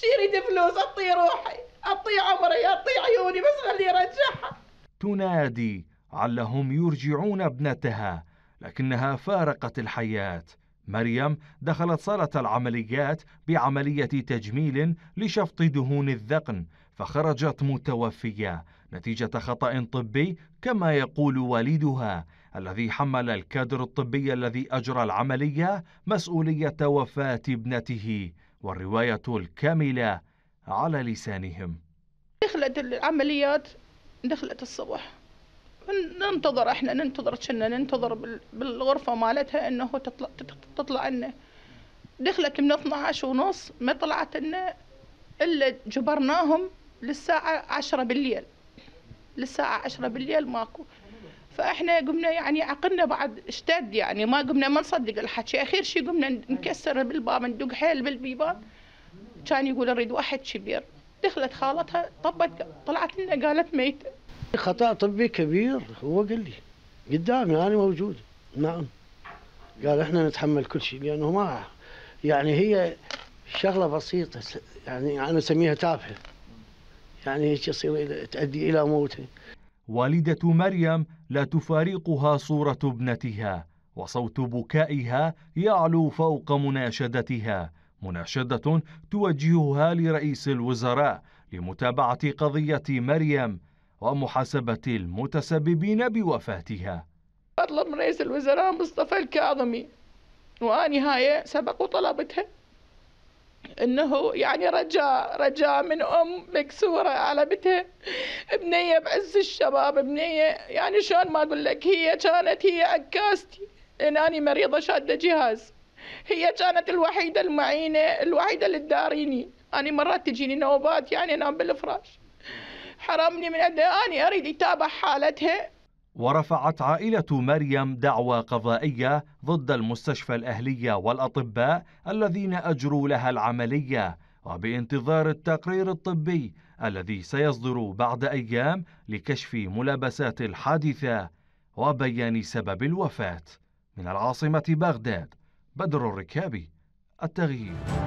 شيري فلوس اطي روحي اطي عمري اطي عيوني بس خلي يرجعها تنادي علهم يرجعون ابنتها لكنها فارقت الحياه مريم دخلت صاله العمليات بعمليه تجميل لشفط دهون الذقن فخرجت متوفيه نتيجه خطا طبي كما يقول والدها الذي حمل الكادر الطبي الذي اجرى العمليه مسؤوليه وفاه ابنته والرواية الكاملة على لسانهم دخلت العمليات دخلت الصبح ننتظر احنا ننتظر كنا ننتظر بالغرفة مالتها انه تطلع تطلع لنا دخلت من 12 ونص ما طلعت لنا الا جبرناهم للساعة 10 بالليل للساعة 10 بالليل ماكو فاحنا قمنا يعني عقلنا بعد اشتد يعني ما قمنا ما نصدق الحكي اخر شيء قمنا نكسر بالباب ندق حيل بالبيبان كان يقول اريد واحد كبير دخلت خالتها طبت طلعت لنا قالت ميته خطا طبي كبير هو قال لي قدامي انا موجود نعم قال احنا نتحمل كل شيء لانه ما يعني هي شغله بسيطه يعني انا اسميها تافهه يعني هيك يصير تؤدي الى موته والدة مريم لا تفارقها صورة ابنتها وصوت بكائها يعلو فوق مناشدتها مناشدة توجهها لرئيس الوزراء لمتابعة قضية مريم ومحاسبة المتسببين بوفاتها أطلب من رئيس الوزراء مصطفى الكاظمي ونهاية سبق طلبتها انه يعني رجاء رجاء من ام مكسوره على بنتها بنيه بعز الشباب بنيه يعني شلون ما اقول لك هي كانت هي عكاستي لان مريضه شاده جهاز هي كانت الوحيده المعينه الوحيده اللي تداريني اني مرات تجيني نوبات يعني انام بالفراش حرمني من عندها اني اريد اتابع حالتها ورفعت عائلة مريم دعوى قضائية ضد المستشفى الأهلية والأطباء الذين أجروا لها العملية وبانتظار التقرير الطبي الذي سيصدر بعد أيام لكشف ملابسات الحادثة وبيان سبب الوفاة من العاصمة بغداد بدر الركابي التغيير